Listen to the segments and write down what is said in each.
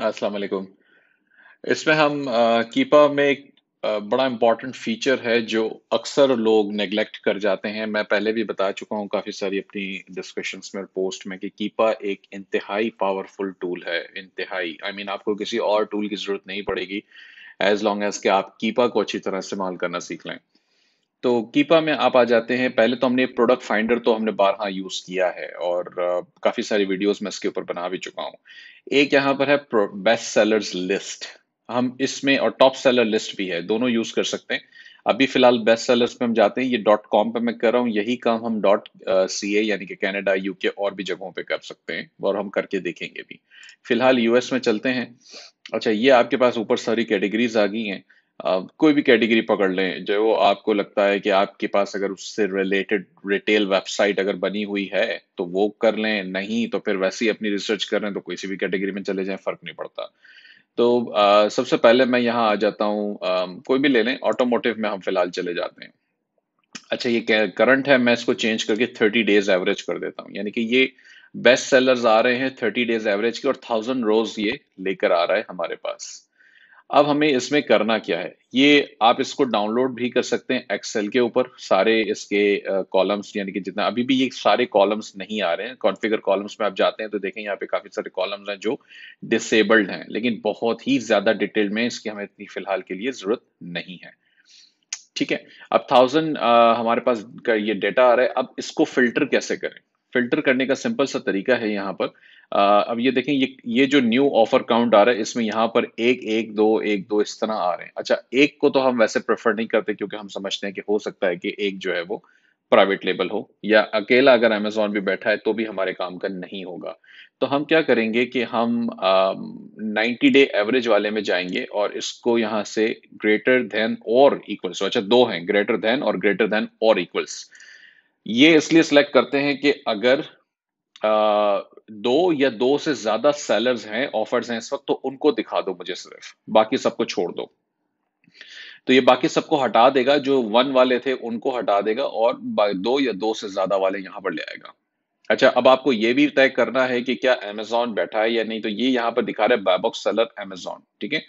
अस्सलाम वालेकुम इसमें हम कीपा में एक बड़ा इम्पोर्टेंट फीचर है जो अक्सर लोग नेगलेक्ट कर जाते हैं मैं पहले भी बता चुका हूँ काफ़ी सारी अपनी डिस्कशंस में और पोस्ट में कि कीपा एक इंतहाई पावरफुल टूल है इंतहाई आई मीन आपको किसी और टूल की ज़रूरत नहीं पड़ेगी एज लॉन्ग एज के आप कीपा को अच्छी तरह इस्तेमाल करना सीख लें तो कीपा में आप आ जाते हैं पहले तो हमने प्रोडक्ट फाइंडर तो हमने बारह यूज़ किया है और काफ़ी सारी वीडियोस मैं इसके ऊपर बना भी चुका हूँ एक यहाँ पर है बेस्ट सेलर्स लिस्ट हम इसमें और टॉप सेलर लिस्ट भी है दोनों यूज़ कर सकते हैं अभी फिलहाल बेस्ट सेलर्स पे हम जाते हैं ये डॉट कॉम पर मैं कर रहा हूँ यही काम हम डॉट सी ए यानी कि कैनेडा यूके और भी जगहों पे कर सकते हैं और हम करके देखेंगे भी फिलहाल यूएस में चलते हैं अच्छा ये आपके पास ऊपर सारी कैटेगरीज आ गई हैं कोई भी कैटेगरी पकड़ लें जो आपको लगता है कि आपके पास अगर उससे रिलेटेड रिटेल वेबसाइट अगर बनी हुई है तो वो कर लें नहीं तो फिर वैसे ही अपनी रिसर्च कर रहे हैं तो किसी भी कैटेगरी में चले जाएं फर्क नहीं पड़ता तो आ, सबसे पहले मैं यहाँ आ जाता हूँ कोई भी ले लें ऑटोमोटिव में हम फिलहाल चले जाते हैं अच्छा ये करंट है मैं इसको चेंज करके थर्टी डेज एवरेज कर देता हूँ यानी कि ये बेस्ट सेलर्स आ रहे हैं थर्टी डेज एवरेज के और थाउजेंड रोज ये लेकर आ रहा है हमारे पास अब हमें इसमें करना क्या है ये आप इसको डाउनलोड भी कर सकते हैं एक्सेल के ऊपर सारे इसके कॉलम्स यानी कि जितना अभी भी ये सारे कॉलम्स नहीं आ रहे हैं कॉन्फ़िगर कॉलम्स में आप जाते हैं तो देखें यहाँ पे काफ़ी सारे कॉलम्स हैं जो डिसेबल्ड हैं लेकिन बहुत ही ज़्यादा डिटेल में इसकी हमें इतनी फ़िलहाल के लिए ज़रूरत नहीं है ठीक है अब थाउजेंड हमारे पास का ये डेटा आ रहा है अब इसको फिल्टर कैसे करें फिल्टर करने का सिंपल सा तरीका है यहाँ पर अब ये देखें ये ये जो न्यू ऑफर काउंट आ रहा है इसमें यहाँ पर एक एक दो एक दो इस तरह आ रहे हैं अच्छा एक को तो हम वैसे प्रेफर नहीं करते क्योंकि हम समझते हैं कि हो सकता है कि एक जो है वो प्राइवेट लेबल हो या अकेला अगर अमेजोन भी बैठा है तो भी हमारे काम का नहीं होगा तो हम क्या करेंगे कि हम नाइन्टी डे एवरेज वाले में जाएंगे और इसको यहाँ से ग्रेटर देन और इक्वल्स अच्छा दो हैं ग्रेटर देन और ग्रेटर देन और इक्वल्स ये इसलिए सिलेक्ट करते हैं कि अगर दो या दो से ज्यादा सेलर्स हैं ऑफर्स हैं इस वक्त तो उनको दिखा दो मुझे सिर्फ बाकी सबको छोड़ दो तो ये बाकी सबको हटा देगा जो वन वाले थे उनको हटा देगा और दो या दो से ज्यादा वाले यहाँ पर ले आएगा अच्छा अब आपको ये भी तय करना है कि क्या अमेजोन बैठा है या नहीं तो ये यहाँ पर दिखा रहे हैं बायबॉक्स सेलर अमेजोन ठीक है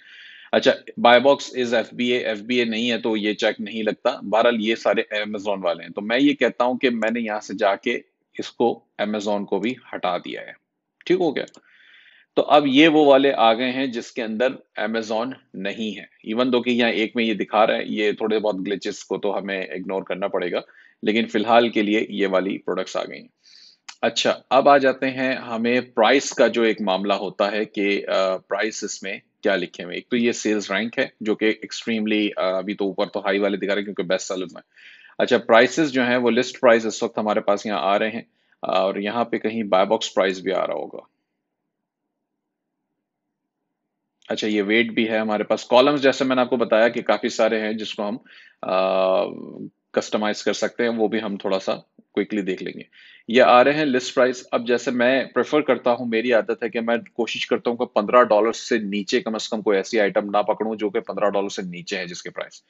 अच्छा buy box is F B F B A नहीं है तो ये चेक नहीं लगता बहरहाल ये सारे अमेजोन वाले हैं तो मैं ये कहता हूं कि मैंने यहाँ से जाके इसको अमेजोन को भी हटा दिया है ठीक हो गया तो अब ये वो वाले आ गए हैं जिसके अंदर अमेजोन नहीं है इवन दो कि यहाँ एक में ये दिखा रहा है ये थोड़े बहुत ग्लिचेस को तो हमें इग्नोर करना पड़ेगा लेकिन फिलहाल के लिए ये वाली प्रोडक्ट्स आ गई अच्छा अब आ जाते हैं हमें प्राइस का जो एक मामला होता है कि प्राइस इसमें क्या लिखे हुए एक तो ये सेल्स रैंक है जो कि एक्सट्रीमली अभी तो ऊपर तो हाई वाले दिखा रहे हैं क्योंकि बेस्ट सेलर में अच्छा प्राइसेस जो हैं वो लिस्ट प्राइस इस वक्त हमारे पास यहाँ आ रहे हैं और यहाँ पे कहीं बाय बॉक्स प्राइस भी आ रहा होगा अच्छा ये वेट भी है हमारे पास कॉलम्स जैसे मैंने आपको बताया कि काफ़ी सारे हैं जिसको हम कस्टमाइज कर सकते हैं वो भी हम थोड़ा सा क्विकली देख लेंगे ये आ रहे हैं लिस्ट प्राइस अब जैसे मैं प्रेफर करता हूं मेरी आदत है कि मैं कोशिश करता हूं कि पंद्रह डॉलर से नीचे कम से कम कोई ऐसी आइटम ना पकड़ूं जो कि पंद्रह डॉलर से नीचे है जिसके प्राइस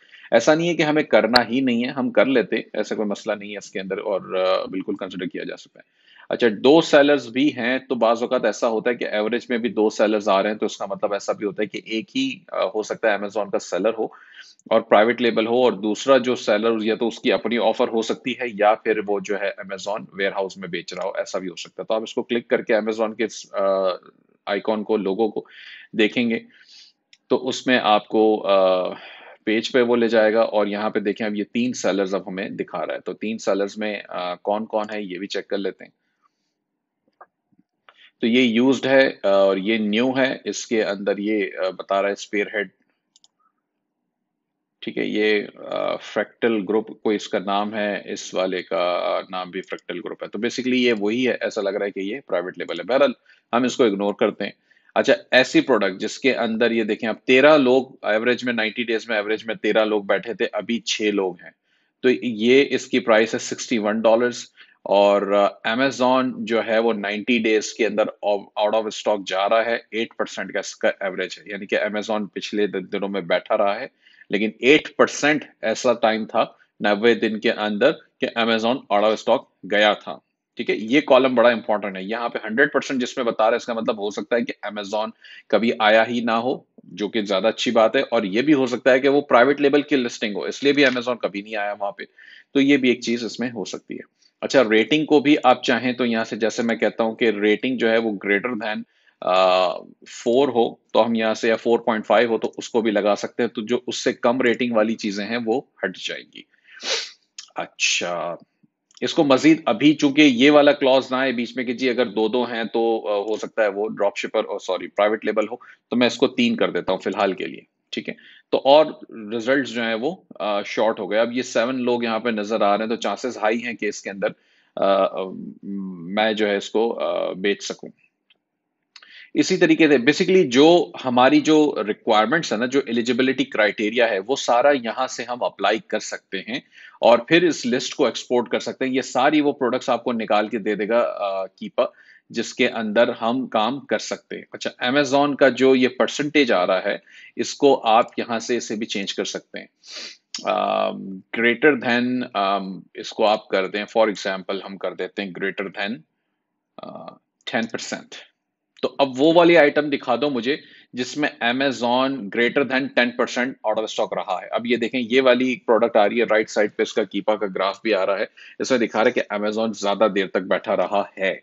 ऐसा नहीं है कि हमें करना ही नहीं है हम कर लेते ऐसा कोई मसला नहीं है इसके अंदर और बिल्कुल कंसिडर किया जा सकता है अच्छा दो सेलर्स भी हैं तो बाज़त ऐसा होता है कि एवरेज में भी दो सेलर्स आ रहे हैं तो उसका मतलब ऐसा भी होता है कि एक ही हो सकता है अमेजोन का सेलर हो और प्राइवेट लेबल हो और दूसरा जो सेलर या तो उसकी अपनी ऑफर हो सकती है या फिर वो जो है अमेजोन वेयर हाउस में बेच रहा हो ऐसा भी हो सकता है तो आप इसको क्लिक करके अमेजोन के आइकॉन को लोगों को देखेंगे तो उसमें आपको पेज पे वो ले जाएगा और यहाँ पे देखें अब ये तीन सेलर्स अब हमें दिखा रहा है तो तीन सेलर्स में कौन कौन है ये भी चेक कर लेते हैं तो ये यूज्ड है और ये न्यू है इसके अंदर ये बता रहा है स्पेयर हेड ठीक है ये फ्रैक्टल ग्रुप कोई इसका नाम है इस वाले का नाम भी फ्रैक्टल ग्रुप है तो बेसिकली ये वही है ऐसा लग रहा है कि ये प्राइवेट लेवल है बहरहाल हम इसको इग्नोर करते हैं अच्छा ऐसी प्रोडक्ट जिसके अंदर ये देखें आप तेरह लोग एवरेज में नाइन्टी डेज में एवरेज में तेरह लोग बैठे थे अभी छह लोग हैं तो ये इसकी प्राइस है सिक्सटी वन डॉलर्स और अमेजोन uh, जो है वो 90 डेज के अंदर आउट ऑफ स्टॉक जा रहा है 8 परसेंट का इसका एवरेज है यानी कि अमेजोन पिछले दिनों में बैठा रहा है लेकिन 8 परसेंट ऐसा टाइम था नब्बे दिन के अंदर कि अमेजोन आउट ऑफ स्टॉक गया था ठीक है ये कॉलम बड़ा इंपॉर्टेंट है यहाँ पे 100 परसेंट जिसमें बता रहे इसका मतलब हो सकता है कि अमेजोन कभी आया ही ना हो जो कि ज्यादा अच्छी बात है और ये भी हो सकता है कि वो प्राइवेट लेवल की लिस्टिंग हो इसलिए भी अमेजोन कभी नहीं आया वहां पे तो ये भी एक चीज इसमें हो सकती है अच्छा रेटिंग को भी आप चाहें तो यहाँ से जैसे मैं कहता हूँ कि रेटिंग जो है वो ग्रेटर देन फोर हो तो हम यहाँ से या फोर पॉइंट फाइव हो तो उसको भी लगा सकते हैं तो जो उससे कम रेटिंग वाली चीज़ें हैं वो हट जाएंगी अच्छा इसको मजीद अभी चूंकि ये वाला क्लॉज ना है बीच में कि जी अगर दो दो हैं तो हो सकता है वो ड्रॉप शिपर और सॉरी प्राइवेट लेबल हो तो मैं इसको तीन कर देता हूँ फिलहाल के लिए ठीक है तो और रिजल्ट जो है वो शॉर्ट हो गए अब ये सेवन लोग यहाँ पे नज़र आ रहे हैं तो चांसेस हाई हैं कि इसके अंदर आ, मैं जो है इसको आ, बेच सकूं इसी तरीके से बेसिकली जो हमारी जो रिक्वायरमेंट्स है ना जो एलिजिबिलिटी क्राइटेरिया है वो सारा यहाँ से हम अप्लाई कर सकते हैं और फिर इस लिस्ट को एक्सपोर्ट कर सकते हैं ये सारी वो प्रोडक्ट्स आपको निकाल के दे देगा कीपा जिसके अंदर हम काम कर सकते हैं अच्छा अमेजोन का जो ये परसेंटेज आ रहा है इसको आप यहाँ से इसे भी चेंज कर सकते हैं ग्रेटर uh, देन uh, इसको आप कर दें फॉर एग्जाम्पल हम कर देते हैं ग्रेटर देन टेन परसेंट तो अब वो वाली आइटम दिखा दो मुझे जिसमें Amazon greater than ten percent out of stock रहा है अब ये देखें ये वाली प्रोडक्ट आ रही है राइट साइड पे इसका कीपा का ग्राफ भी आ रहा है इसमें दिखा रहा है कि अमेजोन ज्यादा देर तक बैठा रहा है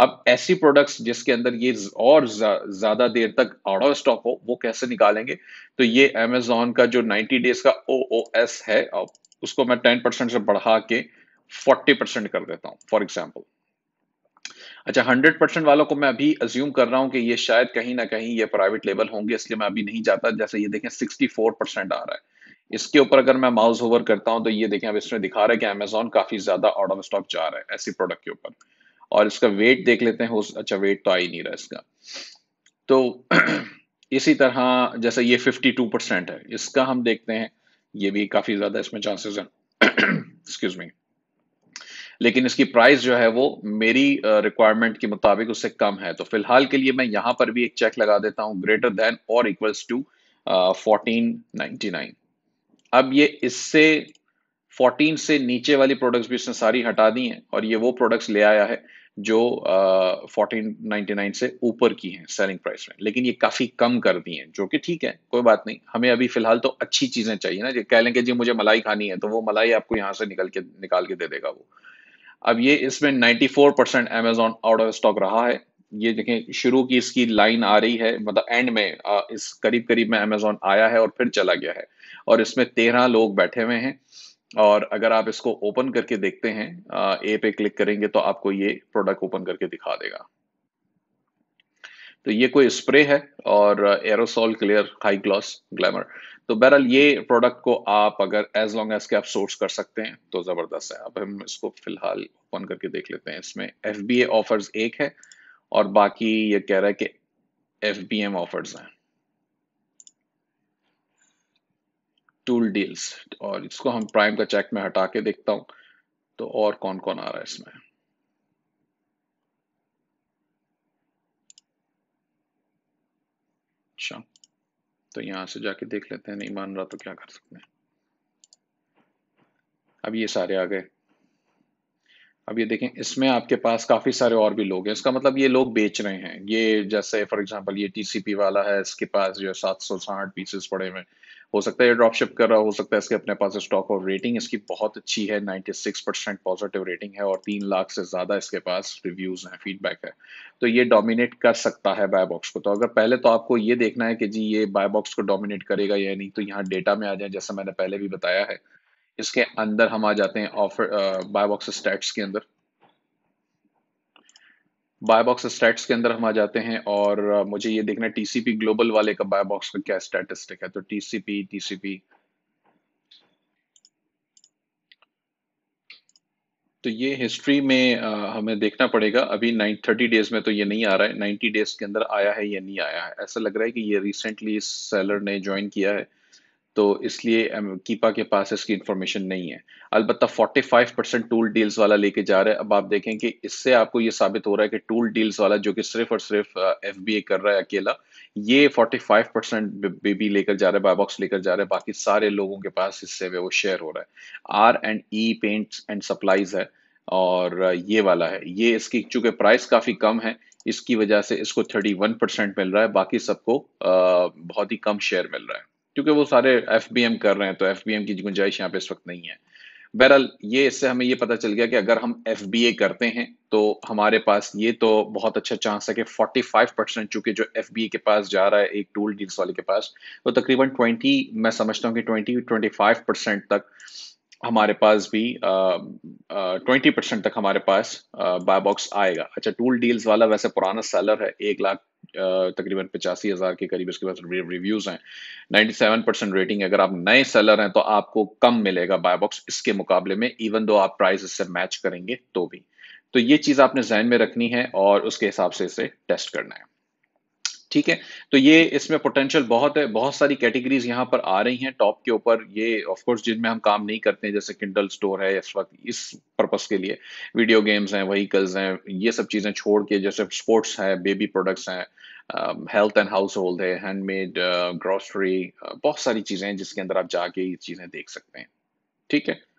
अब ऐसी प्रोडक्ट्स जिसके अंदर ये और ज्यादा देर तक आउट ऑफ स्टॉक हो वो कैसे निकालेंगे तो ये अमेजोन का जो 90 डेज का ओ ओ एस है उसको मैं 10 परसेंट से बढ़ा के 40 परसेंट कर देता हूँ फॉर एग्जाम्पल अच्छा हंड्रेड परसेंट वालों को मैं अभी अज्यूम कर रहा हूं कि ये शायद कहीं ना कहीं ये प्राइवेट लेवल होंगे इसलिए मैं अभी नहीं जाता जैसे ये देखें सिक्सटी फोर परसेंट आ रहा है इसके ऊपर अगर मैं माउस ओवर करता हूँ तो ये देखें अब इसमें दिखा रहा है कि अमेजोन काफी ज्यादा आउट ऑफ स्टॉक जा रहा है ऐसी प्रोडक्ट के ऊपर और इसका वेट देख लेते हैं अच्छा वेट तो आ ही नहीं रहा इसका तो इसी तरह जैसे ये 52 परसेंट है इसका हम देखते हैं ये भी काफ़ी ज़्यादा इसमें चांसेस है एक्सक्यूज मी लेकिन इसकी प्राइस जो है वो मेरी रिक्वायरमेंट के मुताबिक उससे कम है तो फिलहाल के लिए मैं यहां पर भी एक चेक लगा देता हूँ ग्रेटर देन और इक्वल्स टू फोर्टीन नाइन अब ये इससे 14 से नीचे वाली प्रोडक्ट्स भी इसने सारी हटा दी हैं और ये वो प्रोडक्ट्स ले आया है जो फोर्टीन नाइन्टी नाइन से ऊपर की हैं सेलिंग प्राइस में लेकिन ये काफ़ी कम कर दी हैं जो कि ठीक है कोई बात नहीं हमें अभी फिलहाल तो अच्छी चीज़ें चाहिए ना कह लेंगे जी मुझे मलाई खानी है तो वो मलाई आपको यहाँ से निकल के निकाल के दे देगा वो अब ये इसमें 94 percent Amazon out of stock रहा है ये देखें शुरू की इसकी लाइन आ रही है मतलब एंड में आ, इस करीब करीब में अमेजोन आया है और फिर चला गया है और इसमें तेरह लोग बैठे हुए हैं और अगर आप इसको ओपन करके देखते हैं ए पे क्लिक करेंगे तो आपको ये प्रोडक्ट ओपन करके दिखा देगा तो ये कोई स्प्रे है और aerosol clear high gloss glamour तो बहरहाल ये प्रोडक्ट को आप अगर एज लॉन्ग एज के आप सोर्स कर सकते हैं तो ज़बरदस्त है अब हम इसको फिलहाल ओपन करके देख लेते हैं इसमें एफ बी ए ऑफर्स एक है और बाकी ये कह रहा है कि एफ बी एम ऑफर्स हैं टूल डील्स और इसको हम प्राइम का चेक में हटा के देखता हूं तो और कौन कौन आ रहा है इसमें अच्छा तो यहां से जाके देख लेते हैं नहीं मान रहा तो क्या कर सकते हैं अब ये सारे आ गए अब ये देखें इसमें आपके पास काफ़ी सारे और भी लोग हैं इसका मतलब ये लोग बेच रहे हैं ये जैसे फॉर एग्जांपल ये टीसीपी वाला है इसके पास जो है सात सौ साठ पीसेस पड़े हुए हो सकता है ये ड्रॉपशिप कर रहा हो सकता है इसके अपने पास स्टॉक और रेटिंग इसकी बहुत अच्छी है 96 परसेंट पॉजिटिव रेटिंग है और तीन लाख से ज़्यादा इसके पास रिव्यूज़ हैं फीडबैक है तो ये डोमिनेट कर सकता है बाय बॉक्स को तो अगर पहले तो आपको ये देखना है कि जी ये बाय बॉक्स को डोमिनेट करेगा या नहीं तो यहाँ डेटा में आ जाए जैसा मैंने पहले भी बताया है इसके अंदर हम आ जाते हैं ऑफर बाय बॉक्स स्टैट्स के अंदर बाय बॉक्स स्टैट्स के अंदर हम आ जाते हैं और uh, मुझे ये देखना है टीसीपी ग्लोबल वाले का बाय बॉक्स का क्या स्टैटिस्टिक है तो टीसीपी टीसीपी तो ये हिस्ट्री में आ, uh, हमें देखना पड़ेगा अभी नाइन थर्टी डेज में तो ये नहीं आ रहा है नाइन्टी डेज के अंदर आया है या नहीं आया है ऐसा लग रहा है कि ये रिसेंटली इस सेलर ने ज्वाइन किया है तो इसलिए कीपा um, के पास इसकी इंफॉर्मेशन नहीं है अलबत्त फाइव परसेंट टूल डील्स वाला लेके जा रहा है अब आप देखें कि इससे आपको ये साबित हो रहा है कि टूल डील्स वाला जो कि सिर्फ और सिर्फ एफ बी ए कर रहा है अकेला ये फोर्टी फाइव परसेंट बेबी लेकर जा रहा है बायबॉक्स लेकर जा रहा है बाकी सारे लोगों के पास इससे वो शेयर हो रहा है R and E paint and supplies है और uh, ये वाला है ये इसकी चूंकि प्राइस काफ़ी कम है इसकी वजह से इसको थर्टी वन परसेंट मिल रहा है बाकी सबको uh, बहुत ही कम शेयर मिल रहा है क्योंकि वो सारे एफ कर रहे हैं तो एफ की गुंजाइश यहाँ पे इस वक्त नहीं है बहरहाल ये इससे हमें ये पता चल गया कि अगर हम एफ करते हैं तो हमारे पास ये तो बहुत अच्छा चांस है कि 45 परसेंट चूंकि जो एफ के पास जा रहा है एक टूल डील्स वाले के पास तो तकरीबन 20 मैं समझता हूँ कि 20 25 परसेंट तक हमारे पास भी ट्वेंटी परसेंट तक हमारे पास बाय बॉक्स आएगा अच्छा टूल डील्स वाला वैसे पुराना सेलर है एक लाख तकरीबन पचासी हज़ार के करीब इसके पास रिव्यूज़ हैं 97 परसेंट रेटिंग अगर आप नए सेलर हैं तो आपको कम मिलेगा बाय बॉक्स इसके मुकाबले में इवन दो आप प्राइस इससे मैच करेंगे तो भी तो ये चीज़ आपने जहन में रखनी है और उसके हिसाब से इसे टेस्ट करना है ठीक है तो ये इसमें पोटेंशियल बहुत है बहुत सारी कैटेगरीज यहाँ पर आ रही हैं टॉप के ऊपर ये ऑफ कोर्स जिनमें हम काम नहीं करते हैं जैसे किंडल स्टोर है इस वक्त इस पर्पज के लिए वीडियो गेम्स हैं वहीकल्स हैं ये सब चीज़ें छोड़ के जैसे स्पोर्ट्स हैं बेबी प्रोडक्ट्स हैं हेल्थ एंड हाउस होल्ड है हैंडमेड ग्रॉसरी uh, uh, बहुत सारी चीज़ें हैं जिसके अंदर आप जाके ये चीज़ें देख सकते हैं ठीक है